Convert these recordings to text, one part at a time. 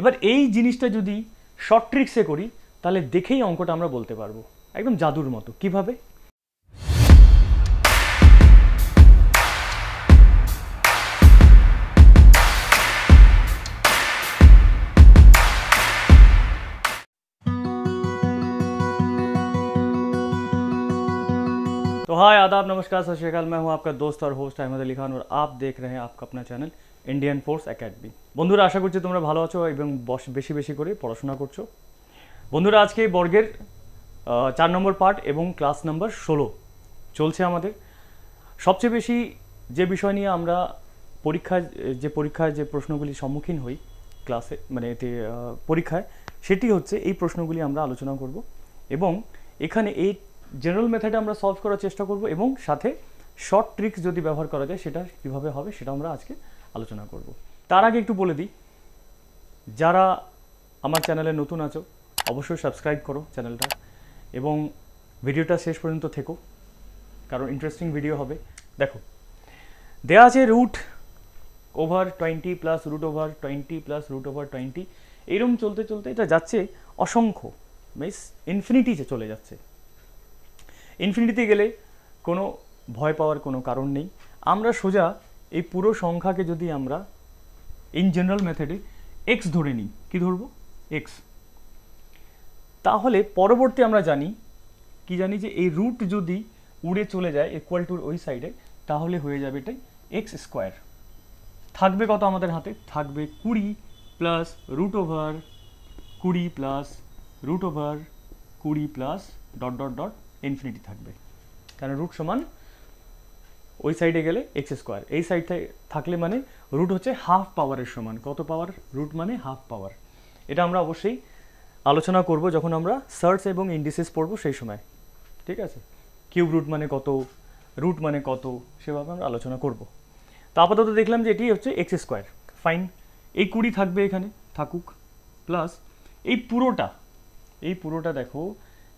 এবার এই জিনিসটা যদি শর্ট ট্রিক্সে করি তাহলে দেখেই অঙ্কটা আমরা বলতে পারবো একদম জাদুর মতো কিভাবে तो हाय आदाब नमस्कार सत श्रीकाल मैं हूं आपका दोस्त और होस्ट अहमद अली खान और आप देख रहे हैं आपका अपना चैनल ইন্ডিয়ান ফোর্স একাডেমি বন্ধুরা আশা করছি তোমরা ভালো আছো এবং বস বেশি বেশি করে পড়াশোনা করছো বন্ধুরা আজকে এই বর্গের চার নম্বর পার্ট এবং ক্লাস নাম্বার ষোলো চলছে আমাদের সবচেয়ে বেশি যে বিষয় নিয়ে আমরা পরীক্ষা যে পরীক্ষায় যে প্রশ্নগুলি সম্মুখীন হই ক্লাসে মানে এতে পরীক্ষায় সেটি হচ্ছে এই প্রশ্নগুলি আমরা আলোচনা করব এবং এখানে এই জেনারেল মেথডে আমরা সলভ করার চেষ্টা করব এবং সাথে শর্ট ট্রিক্স যদি ব্যবহার করা যায় সেটা কীভাবে হবে সেটা আমরা আজকে আলোচনা করব তার আগে একটু বলে দিই যারা আমার চ্যানেলে নতুন আছো অবশ্যই সাবস্ক্রাইব করো চ্যানেলটা এবং ভিডিওটা শেষ পর্যন্ত থেকো কারণ ইন্টারেস্টিং ভিডিও হবে দেখো দেয়া আছে root over twenty plus root over twenty plus root over twenty এরম চলতে চলতে এটা যাচ্ছে অসংখ্য মিস ইনফিনিটিতে চলে যাচ্ছে ইনফিনিটিতে গেলে কোনো ভয় পাওয়ার কোনো কারণ নেই আমরা সোজা এই পুরো সংখ্যাকে যদি আমরা ইন জেনারেল মেথডে এক্স ধরে নিই কী ধরব এক্স তাহলে পরবর্তী আমরা জানি কি জানি যে এই রুট যদি উড়ে চলে যায় ইকুয়াল টুর ওই সাইডে তাহলে হয়ে যাবে এটাই এক্স স্কোয়ার থাকবে কত আমাদের হাতে থাকবে কুড়ি প্লাস রুট ওভার কুড়ি প্লাস রুট ওভার কুড়ি plus dot dot dot infinity থাকবে কারণ রুট সমান ওই সাইডে গেলে এক্স স্কোয়ার এই সাইড থাকলে মানে রুট হচ্ছে হাফ পাওয়ারের সমান কত পাওয়ার রুট মানে হাফ পাওয়ার এটা আমরা অবশ্যই আলোচনা করব যখন আমরা সার্চ এবং ইন্ডিসেস পড়ব সেই সময় ঠিক আছে কিউব রুট মানে কত রুট মানে কত সেভাবে আমরা আলোচনা করব তো আপাতত দেখলাম যে এটি হচ্ছে এক্স স্কোয়ার ফাইন এই কুড়ি থাকবে এখানে থাকুক প্লাস এই পুরোটা এই পুরোটা দেখো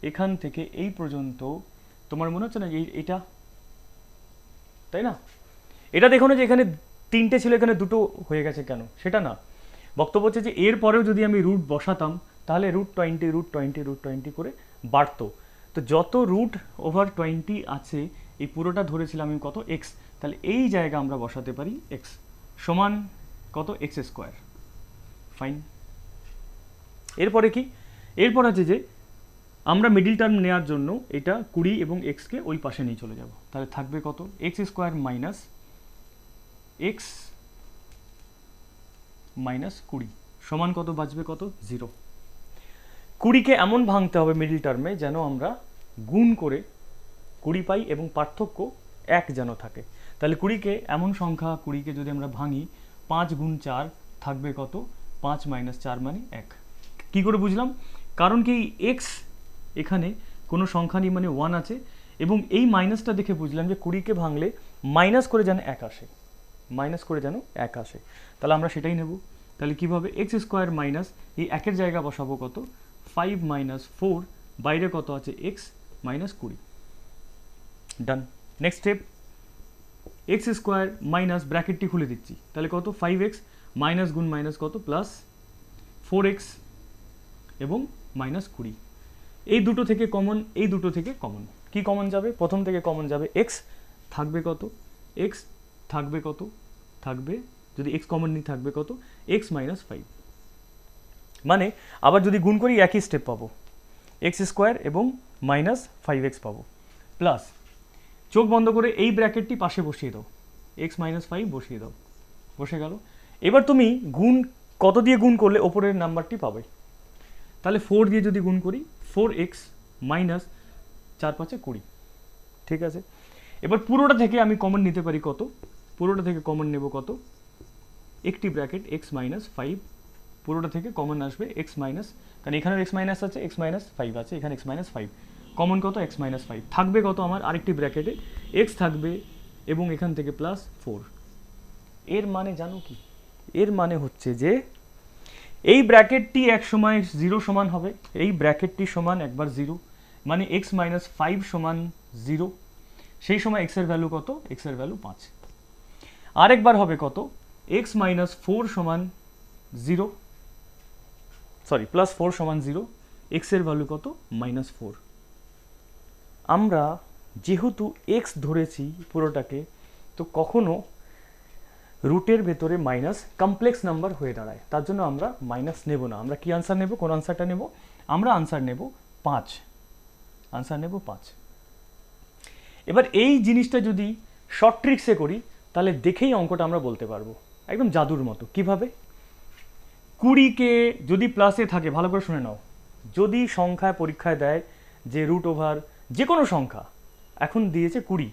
এখান থেকে এই পর্যন্ত তোমার মনে হচ্ছে না যে এটা তাই না এটা দেখো না যে এখানে তিনটে ছিল এখানে দুটো হয়ে গেছে কেন সেটা না বক্তব্য হচ্ছে যে এরপরেও যদি আমি রুট বসাতাম তাহলে root twenty root twenty root twenty করে বাড়তো তো যত রুট ওভার টোয়েন্টি আছে এই পুরোটা ধরেছিলাম আমি কত এক্স তাহলে এই জায়গা আমরা বসাতে পারি এক্স সমান কত এক্স স্কোয়ার ফাইন এরপরে কি এরপর আছে যে আমরা মিডিল টার্ম নেওয়ার জন্য এটা কুড়ি এবং এক্সকে ওই পাশে নিয়ে চলে যাব তাহলে থাকবে কত x square minus x minus কুড়ি সমান কত বাঁচবে কত জিরো কুড়িকে এমন ভাঙতে হবে মিডিল টার্মে যেন আমরা গুণ করে কুড়ি পাই এবং পার্থক্য এক যেন থাকে তাহলে কুড়িকে এমন সংখ্যা কুড়িকে যদি আমরা ভাঙি পাঁচ গুণ চার থাকবে কত পাঁচ মাইনাস চার মানে এক কী করে বুঝলাম কারণ কি এক্স এখানে কোনো সংখ্যা নেই মানে ওয়ান আছে এবং এই মাইনাসটা দেখে বুঝলাম যে কুড়িকে ভাঙলে মাইনাস করে যেন এক আসে মাইনাস করে যেন এক আসে তাহলে আমরা সেটাই নেব তাহলে কীভাবে এক্স স্কোয়ার মাইনাস এই একের জায়গা বসাবো কত ফাইভ মাইনাস ফোর বাইরে কত আছে এক্স মাইনাস কুড়ি done next step x square minus ব্র্যাকেটটি খুলে দিচ্ছি তাহলে কত ফাইভ এক্স মাইনাস গুণ মাইনাস কত প্লাস ফোর এক্স এবং মাইনাস কুড়ি এই দুটো থেকে কমন এই দুটো থেকে কমন কি কমন যাবে প্রথম থেকে কমন যাবে এক্স থাকবে কত এক্স থাকবে কত থাকবে যদি এক্স কমন নিয়ে থাকবে কত এক্স মাইনাস ফাইভ মানে আবার যদি গুণ করি একই স্টেপ পাবো এক্স স্কোয়ার এবং মাইনাস ফাইভ এক্স পাবো প্লাস চোখ বন্ধ করে এই ব্র্যাকেটটি পাশে বসিয়ে দাও এক্স মাইনাস ফাইভ বসিয়ে দাও বসে গেল এবার তুমি গুণ কত দিয়ে গুণ করলে ওপরের নাম্বারটি পাবে তাহলে ফোর দিয়ে যদি গুণ করি ফোর এক্স মাইনাস চার পাঁচে কুড়ি ঠিক আছে এবার পুরোটা থেকে আমি কমন নিতে পারি কত পুরোটা থেকে কমন নেব কত একটি ব্র্যাকেট এক্স মাইনাস ফাইভ পুরোটা থেকে কমন আসবে এক্স মাইনাস কারণ এখানে এক্স মাইনাস আছে এক্স মাইনাস ফাইভ আছে এখানে এক্স মাইনাস ফাইভ কমন কত এক্স মাইনাস ফাইভ থাকবে কত আমার আরেকটি ব্র্যাকেটে এক্স থাকবে এবং এখান থেকে প্লাস ফোর এর মানে জানো কি এর মানে হচ্ছে যে এই ব্র্যাকেটটি এক সময় জিরো সমান হবে এই ব্র্যাকেটটি সমান একবার জিরো মানে এক্স মাইনাস ফাইভ সমান জিরো সেই সময় এক্সের ভ্যালু কত এক্সের ভ্যালু পাঁচ আরেকবার হবে কত এক্স মাইনাস ফোর সমান জিরো সরি প্লাস ফোর সমান জিরো এক্সের ভ্যালু কত মাইনাস ফোর আমরা যেহেতু এক্স ধরেছি পুরোটাকে তো কখনো রুটের ভেতরে মাইনাস কমপ্লেক্স নাম্বার হয়ে দাঁড়ায় তার জন্য আমরা মাইনাস নেব না আমরা কি আনসার নেব কোন আনসারটা নেব আমরা আনসার নেব পাঁচ আনসার নেব পাঁচ এবার এই জিনিসটা যদি শর্ট ট্রিক্সে করি তাহলে দেখেই অঙ্কটা আমরা বলতে পারবো একদম জাদুর মতো কিভাবে কুড়িকে যদি প্লাসে থাকে ভালো করে শুনে নাও যদি সংখ্যায় পরীক্ষায় দেয় যে রুট ওভার যে কোনো সংখ্যা এখন দিয়েছে কুড়ি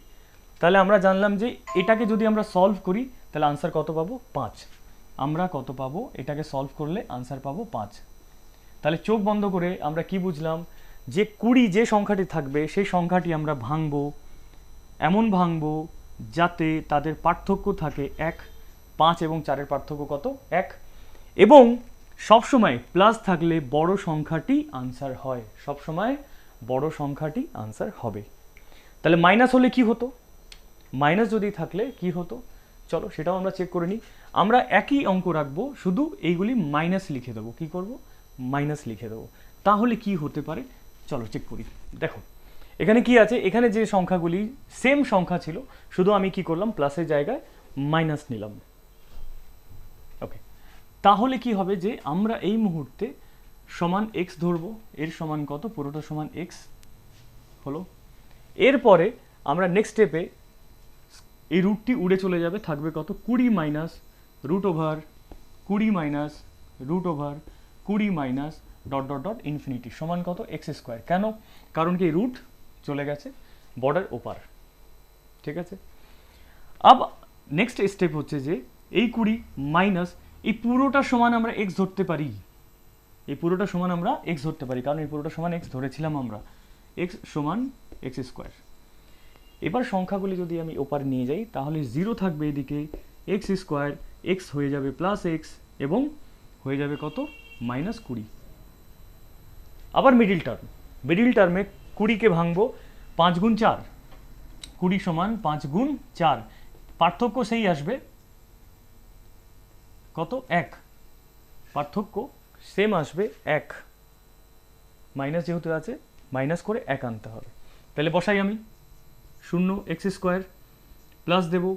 তাহলে আমরা জানলাম যে এটাকে যদি আমরা সলভ করি তাহলে আনসার কত পাবো পাঁচ আমরা কত পাবো এটাকে সলভ করলে আনসার পাবো পাঁচ তাহলে চোখ বন্ধ করে আমরা কি বুঝলাম যে কুড়ি যে সংখ্যাটি থাকবে সেই সংখ্যাটি আমরা ভাঙব এমন ভাঙব যাতে তাদের পার্থক্য থাকে এক পাঁচ এবং চারের পার্থক্য কত এক এবং সবসময় প্লাস থাকলে বড় সংখ্যাটি আনসার হয় সবসময় বড় সংখ্যাটি আনসার হবে তাহলে মাইনাস হলে কি হতো মাইনাস যদি থাকলে কি হতো চলো সেটাও আমরা চেক করে নিই আমরা একই অঙ্ক রাখবো শুধু এইগুলি মাইনাস লিখে দেবো কি করব মাইনাস লিখে দেবো তাহলে কি হতে পারে চলো চেক করি দেখো এখানে কি আছে এখানে যে সংখ্যাগুলি সেম সংখ্যা ছিল শুধু আমি কি করলাম প্লাসের জায়গায় মাইনাস নিলাম ওকে তাহলে কি হবে যে আমরা এই মুহূর্তে সমান এক্স ধরবো এর সমান কত পুরোটা সমান এক্স হলো এরপরে আমরা নেক্সট স্টেপে এই রুটটি উড়ে চলে যাবে থাকবে কত কুড়ি মাইনাস রুট ওভার কুড়ি মাইনাস রুট ওভার কুড়ি minus dot dot dot infinity সমান কত এক্স স্কোয়ার কেন কারণ কি রুট চলে গেছে বর্ডার ওপার ঠিক আছে আব নেক্সট স্টেপ হচ্ছে যে এই কুড়ি মাইনাস এই পুরোটা সমান আমরা এক্স ধরতে পারি এই পুরোটা সমান আমরা এক্স ধরতে পারি কারণ এই পুরোটা সমান এক্স ধরেছিলাম আমরা এক্স সমান এক্স স্কোয়ার এবার সংখ্যাগুলি যদি আমি ওপারে নিয়ে যাই তাহলে জিরো থাকবে এদিকে এক্স স্কোয়ার এক্স হয়ে যাবে প্লাস এক্স এবং হয়ে যাবে কত মাইনাস কুড়ি আবার মিডিল টার্ম মিডিল টার্মে কুড়িকে ভাঙব পাঁচ গুণ চার কুড়ি সমান পাঁচ গুণ চার পার্থক্য সেই আসবে কত এক পার্থক্য সেম আসবে এক মাইনাস যেহেতু আছে মাইনাস করে এক আনতে হবে তাহলে বসাই আমি শূন্য এক্স স্কোয়ার প্লাস দেবো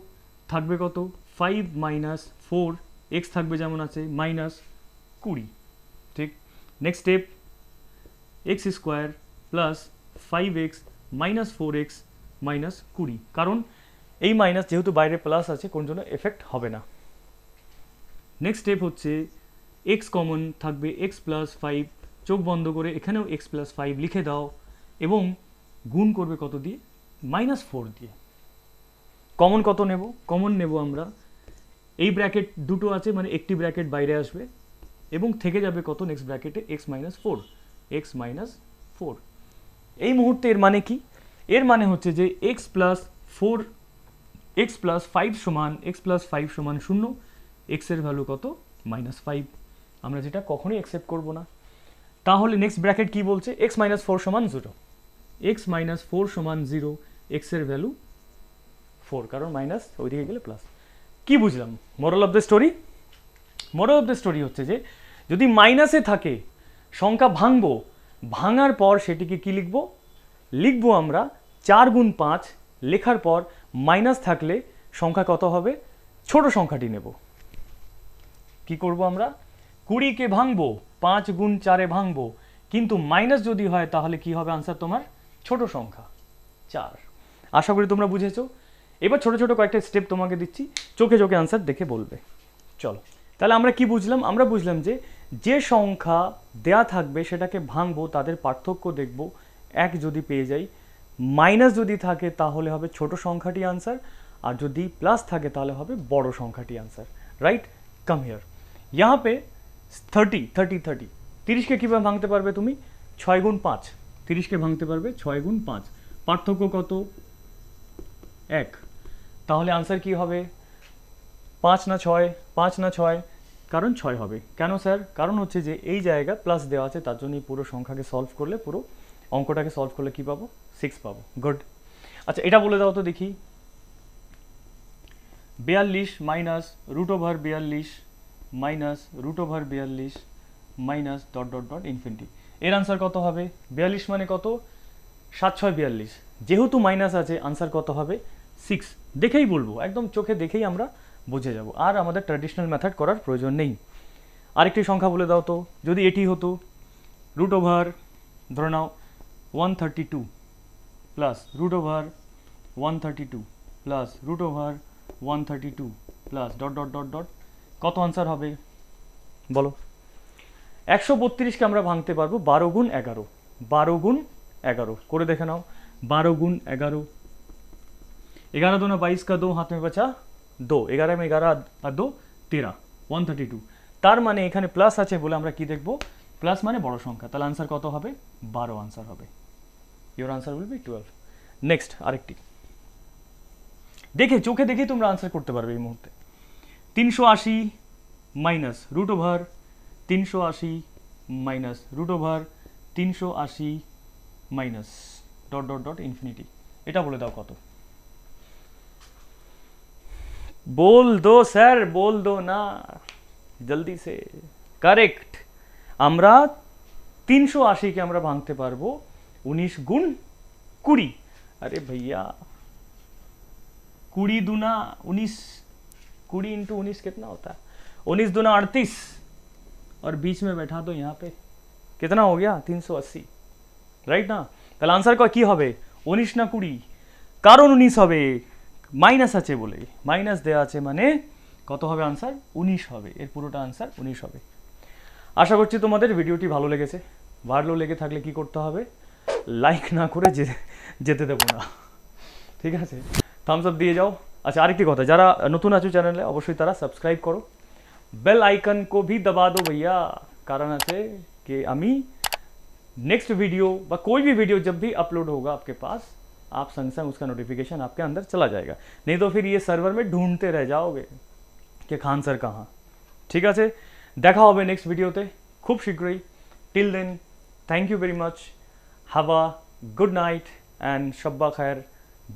থাকবে কত ফাইভ মাইনাস ফোর এক্স থাকবে যেমন আছে মাইনাস কুড়ি ঠিক next step x square plus five x minus four x minus কুড়ি কারণ এই মাইনাস যেহেতু বাইরে প্লাস আছে কোন জন্য এফেক্ট হবে না নেক্সট স্টেপ হচ্ছে এক্স কমন থাকবে এক্স প্লাস ফাইভ চোখ বন্ধ করে এখানেও এক্স প্লাস ফাইভ লিখে দাও এবং গুণ করবে কত দিয়ে মাইনাস ফোর দিয়ে কমন কত নেব কমন নেব আমরা এই ব্র্যাকেট দুটো আছে মানে একটি ব্র্যাকেট বাইরে আসবে এবং থেকে যাবে কত নেক্সট ব্র্যাকেটে x minus four x minus four এই মুহূর্তে এর মানে কি এর মানে হচ্ছে যে x plus four x plus five সমান এক্স প্লাস ফাইভ সমান শূন্য এক্সের ভ্যালু কত মাইনাস ফাইভ আমরা যেটা কখনোই অ্যাকসেপ্ট করবো না তাহলে নেক্সট ব্র্যাকেট কি বলছে এক্স মাইনাস ফোর সমান জিরো এক্স মাইনাস ফোর সমান জিরো এক্সের ভ্যালু ফোর কারণ মাইনাস ওইদিকে গেলে প্লাস কি বুঝলাম moral of the story moral of the story হচ্ছে যে যদি মাইনাসে থাকে সংখ্যা ভাঙবো ভাঙার পর সেটিকে কি লিখব লিখব আমরা চার গুণ পাঁচ লেখার পর মাইনাস থাকলে সংখ্যা কত হবে ছোট সংখ্যাটি নেব কি করব আমরা কুড়িকে ভাঙবো পাঁচ গুণ চারে ভাঙবো কিন্তু মাইনাস যদি হয় তাহলে কি হবে আনসার তোমার ছোট সংখ্যা চার আশা করি তোমরা বুঝেছো এবার ছোট ছোট কয়েকটা স্টেপ তোমাকে দিচ্ছি চোখে চোখে আনসার দেখে বলবে চলো তাহলে আমরা কি বুঝলাম আমরা বুঝলাম যে যে সংখ্যা দেয়া থাকবে সেটাকে ভাঙবো তাদের পার্থক্য দেখব এক যদি পেয়ে যাই মাইনাস যদি থাকে তাহলে হবে ছোট সংখ্যাটি আনসার আর যদি প্লাস থাকে তাহলে হবে বড় সংখ্যাটি আনসার রাইট কাম হিয়ার यहाँ পে থার্টি থার্টি থার্টি তিরিশকে কীভাবে ভাঙতে পারবে তুমি ছয় গুণ পাঁচ তিরিশকে ভাঙতে পারবে ছয় গুণ পাঁচ পার্থক্য কত এক তাহলে আনসার কি হবে পাঁচ না ছয় পাঁচ না ছয় কারণ ছয় হবে কেন স্যার কারণ হচ্ছে যে এই জায়গা প্লাস দেওয়া আছে তার জন্যই পুরো সংখ্যাকে সলভ করলে পুরো অঙ্কটাকে সলভ করলে কি পাবো সিক্স পাবো গুড আচ্ছা এটা বলে দাও তো দেখি বিয়াল্লিশ মাইনাস রুট ওভার বিয়াল্লিশ মাইনাস রুট ওভার বিয়াল্লিশ minus dot dot dot infinity এর আনসার কত হবে বিয়াল্লিশ মানে কত সাত ছয় বিয়াল্লিশ যেহেতু মাইনাস আছে আনসার কত হবে সিক্স দেখেই বলবো একদম চোখে দেখেই আমরা বুঝে যাব আর আমাদের ট্র্যাডিশনাল মেথড করার প্রয়োজন নেই আরেকটি সংখ্যা বলে দাও তো যদি এটি হতো রুট ওভার ধরে নাও one thirty two plus root over one thirty two plus root over one thirty two plus dot dot dot dot কত আনসার হবে বলো একশো বত্রিশকে আমরা ভাঙতে পারবো বারো গুণ এগারো বারো গুণ এগারো করে দেখে নাও বারো গুণ এগারো এগারো দো না বাইশ কা দো हाथ में দো এগারো ग्यारह এগারো আর দো তেরা ওয়ান থার্টি টু তার মানে এখানে প্লাস আছে বলে আমরা কি দেখব প্লাস মানে বড় সংখ্যা তাহলে আনসার কত হবে বারো আনসার হবে your answer will be twelve next আরেকটি দেখে চোখে দেখে তোমরা আনসার করতে পারবে এই মুহূর্তে তিনশো আশি মাইনাস রুট ওভার তিনশো আশি মাইনাস রুট ওভার তিনশো আশি minus dot dot dot infinity এটা বলে দাও কত বল দো স্যার বল দো না জলদি সে কারেক্ট আমরা তিনশো আশিকে আমরা ভাঙতে পারবো উনিশ গুণ কুড়ি আরে ভাইয়া কুড়ি দুনা উনিশ কুড়ি ইন্টু উনিশ কেতনা হতা উনিশ দুনা दूना और बीच में बैठा दो यहाँ पे कितना हो गया তিনশো আশি রাইট না তাহলে আনসার কী হবে উনিশ না কুড়ি কারণ উনিশ হবে মাইনাস আছে বলে মাইনাস দেওয়া আছে মানে কত হবে আনসার উনিশ হবে এর পুরোটা আনসার উনিশ হবে আশা করছি তোমাদের ভিডিওটি ভালো লেগেছে ভালো লেগে থাকলে কি করতে হবে লাইক না করে যেতে দেবো না ঠিক আছে থামস আপ দিয়ে যাও আচ্ছা আরেকটি কথা যারা নতুন আছো চ্যানেলে অবশ্যই তারা সাবস্ক্রাইব করো बेल आइकन को भी दबा दो भैया कारण से कि अमी नेक्स्ट वीडियो व कोई भी वीडियो जब भी अपलोड होगा आपके पास आप संग संग उसका नोटिफिकेशन आपके अंदर चला जाएगा नहीं तो फिर ये सर्वर में ढूंढते रह जाओगे कि खान सर कहाँ ठीक है देखा हो नेक्स्ट वीडियो वीडियोते खूब शीघ्र ही till then thank you very much have a good night and शब्बा खैर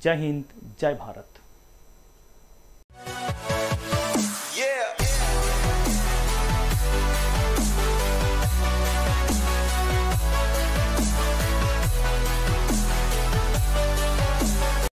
जय हिंद जय भारत